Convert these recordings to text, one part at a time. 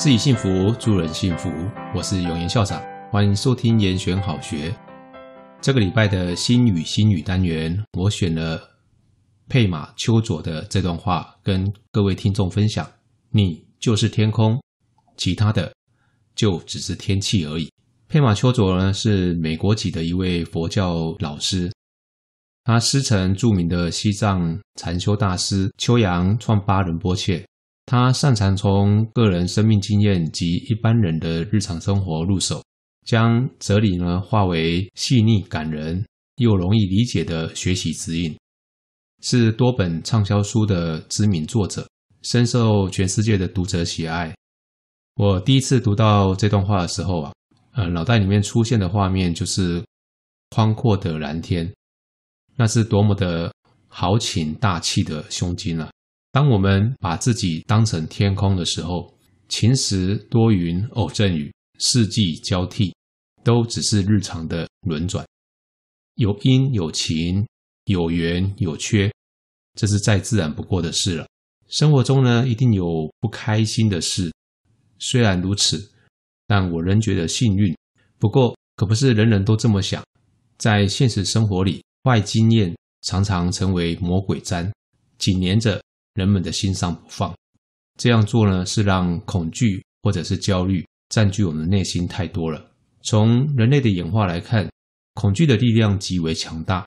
自己幸福，助人幸福。我是永言校长，欢迎收听言选好学。这个礼拜的心语心语单元，我选了佩玛丘佐的这段话跟各位听众分享：“你就是天空，其他的就只是天气而已。”佩玛丘佐呢是美国籍的一位佛教老师，他师承著名的西藏禅修大师秋阳创巴仁波切。他擅长从个人生命经验及一般人的日常生活入手，将哲理呢化为细腻感人又容易理解的学习指引，是多本畅销书的知名作者，深受全世界的读者喜爱。我第一次读到这段话的时候啊，呃，脑袋里面出现的画面就是宽阔的蓝天，那是多么的豪情大气的胸襟啊！当我们把自己当成天空的时候，晴时多云偶阵雨，四季交替，都只是日常的轮转。有阴有晴，有圆有缺，这是再自然不过的事了。生活中呢，一定有不开心的事。虽然如此，但我仍觉得幸运。不过，可不是人人都这么想。在现实生活里，坏经验常常成为魔鬼毡，紧连着。人们的心上不放，这样做呢是让恐惧或者是焦虑占据我们内心太多了。从人类的演化来看，恐惧的力量极为强大，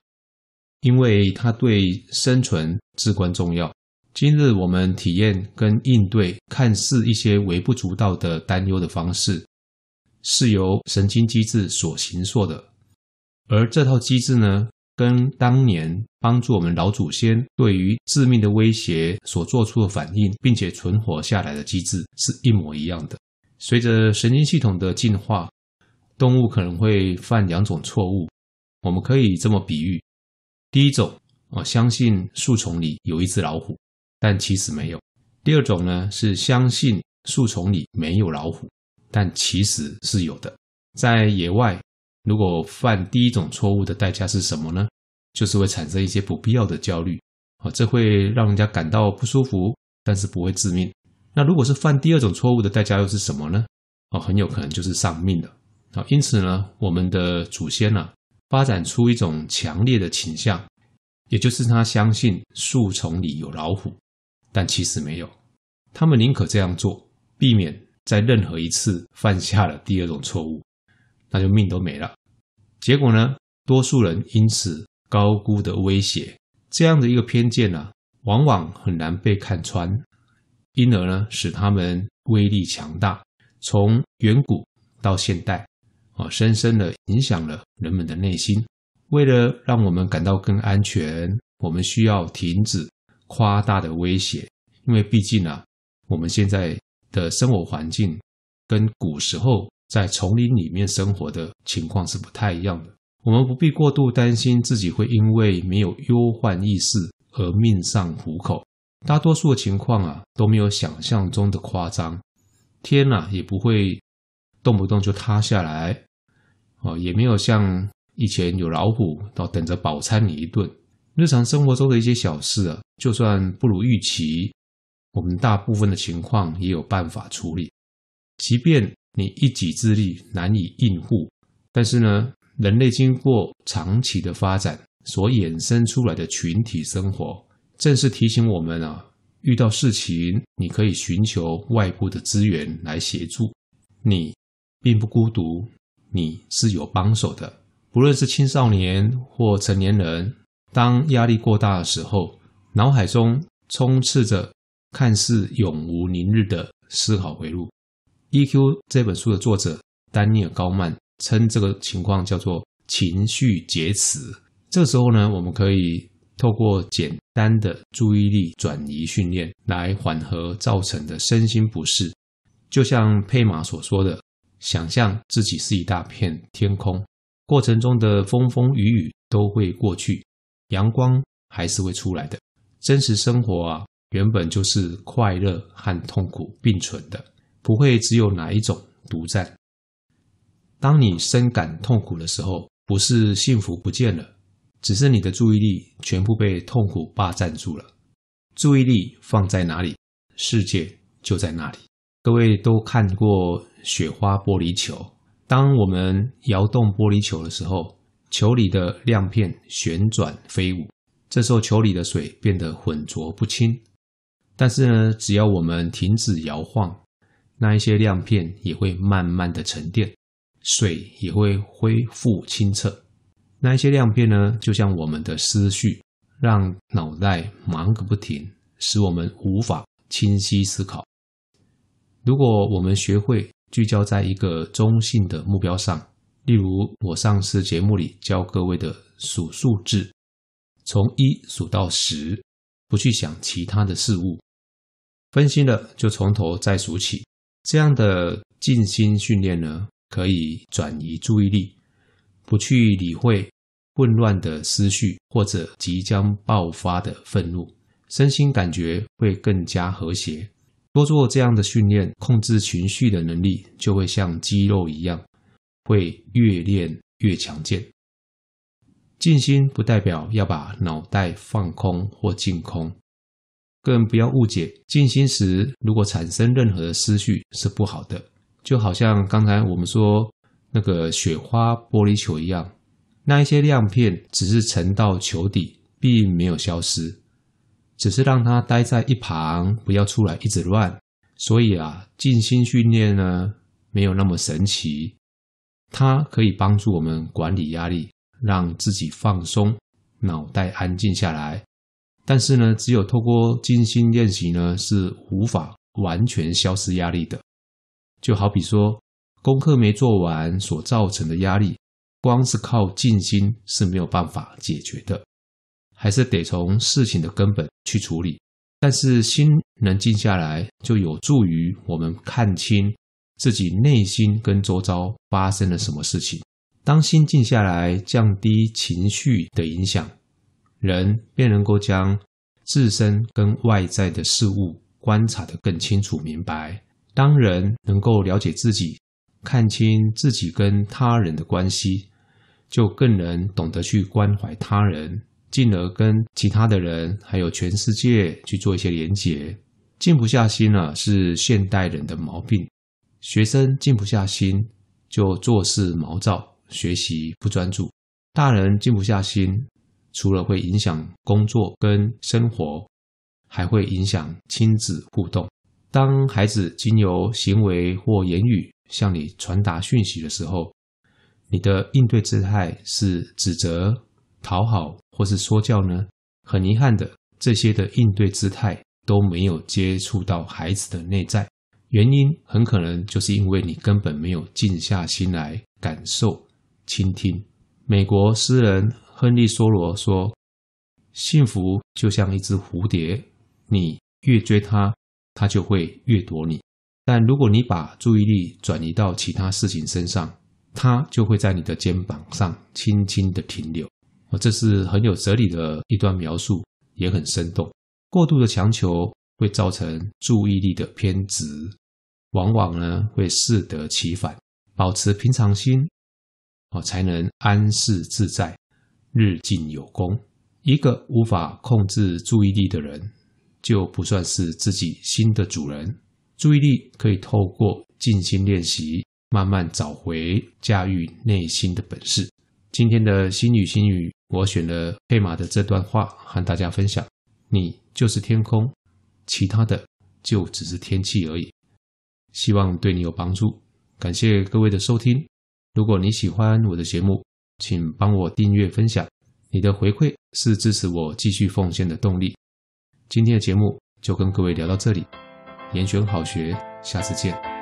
因为它对生存至关重要。今日我们体验跟应对看似一些微不足道的担忧的方式，是由神经机制所形塑的，而这套机制呢？跟当年帮助我们老祖先对于致命的威胁所做出的反应，并且存活下来的机制是一模一样的。随着神经系统的进化，动物可能会犯两种错误。我们可以这么比喻：第一种，我相信树丛里有一只老虎，但其实没有；第二种呢，是相信树丛里没有老虎，但其实是有的。在野外。如果犯第一种错误的代价是什么呢？就是会产生一些不必要的焦虑啊，这会让人家感到不舒服，但是不会致命。那如果是犯第二种错误的代价又是什么呢？哦，很有可能就是丧命的啊。因此呢，我们的祖先呢，发展出一种强烈的倾向，也就是他相信树丛里有老虎，但其实没有。他们宁可这样做，避免在任何一次犯下了第二种错误。那就命都没了。结果呢，多数人因此高估的威胁，这样的一个偏见呢，往往很难被看穿，因而呢，使他们威力强大。从远古到现代，啊，深深的影响了人们的内心。为了让我们感到更安全，我们需要停止夸大的威胁，因为毕竟啊，我们现在的生活环境跟古时候。在丛林里面生活的情况是不太一样的，我们不必过度担心自己会因为没有忧患意识而命丧虎口。大多数的情况啊都没有想象中的夸张，天呐也不会动不动就塌下来，哦也没有像以前有老虎到等着饱餐你一顿。日常生活中的一些小事啊，就算不如预期，我们大部分的情况也有办法处理，即便。你一己之力难以应付，但是呢，人类经过长期的发展所衍生出来的群体生活，正是提醒我们啊，遇到事情你可以寻求外部的资源来协助，你并不孤独，你是有帮手的。不论是青少年或成年人，当压力过大的时候，脑海中充斥着看似永无宁日的思考回路。E.Q. 这本书的作者丹尼尔·高曼称这个情况叫做“情绪劫持”。这时候呢，我们可以透过简单的注意力转移训练来缓和造成的身心不适。就像佩玛所说的：“想象自己是一大片天空，过程中的风风雨雨都会过去，阳光还是会出来的。真实生活啊，原本就是快乐和痛苦并存的。”不会只有哪一种独占。当你深感痛苦的时候，不是幸福不见了，只是你的注意力全部被痛苦霸占住了。注意力放在哪里，世界就在哪里。各位都看过雪花玻璃球，当我们摇动玻璃球的时候，球里的亮片旋转飞舞，这时候球里的水变得浑浊不清。但是呢，只要我们停止摇晃，那一些亮片也会慢慢的沉淀，水也会恢复清澈。那一些亮片呢，就像我们的思绪，让脑袋忙个不停，使我们无法清晰思考。如果我们学会聚焦在一个中性的目标上，例如我上次节目里教各位的数数字，从一数到十，不去想其他的事物，分心了就从头再数起。这样的静心训练呢，可以转移注意力，不去理会混乱的思绪或者即将爆发的愤怒，身心感觉会更加和谐。多做这样的训练，控制情绪的能力就会像肌肉一样，会越练越强健。静心不代表要把脑袋放空或净空。更不要误解，静心时如果产生任何的思绪是不好的，就好像刚才我们说那个雪花玻璃球一样，那一些亮片只是沉到球底，并没有消失，只是让它待在一旁，不要出来一直乱。所以啊，静心训练呢没有那么神奇，它可以帮助我们管理压力，让自己放松，脑袋安静下来。但是呢，只有透过静心练习呢，是无法完全消失压力的。就好比说，功课没做完所造成的压力，光是靠静心是没有办法解决的，还是得从事情的根本去处理。但是心能静下来，就有助于我们看清自己内心跟周遭发生了什么事情。当心静下来，降低情绪的影响。人便能够将自身跟外在的事物观察得更清楚明白。当人能够了解自己，看清自己跟他人的关系，就更能懂得去关怀他人，进而跟其他的人还有全世界去做一些连结。静不下心啊，是现代人的毛病。学生静不下心，就做事毛躁，学习不专注；大人静不下心。除了会影响工作跟生活，还会影响亲子互动。当孩子经由行为或言语向你传达讯息的时候，你的应对姿态是指责、讨好或是说教呢？很遗憾的，这些的应对姿态都没有接触到孩子的内在原因，很可能就是因为你根本没有静下心来感受、倾听。美国诗人。亨利·梭罗说：“幸福就像一只蝴蝶，你越追它，它就会越躲你。但如果你把注意力转移到其他事情身上，它就会在你的肩膀上轻轻的停留。”这是很有哲理的一段描述，也很生动。过度的强求会造成注意力的偏执，往往呢会适得其反。保持平常心，哦，才能安适自在。日进有功，一个无法控制注意力的人，就不算是自己心的主人。注意力可以透过静心练习，慢慢找回驾驭内心的本事。今天的《心语心语》，我选了佩玛的这段话和大家分享：“你就是天空，其他的就只是天气而已。”希望对你有帮助。感谢各位的收听。如果你喜欢我的节目，请帮我订阅、分享，你的回馈是支持我继续奉献的动力。今天的节目就跟各位聊到这里，严选好学，下次见。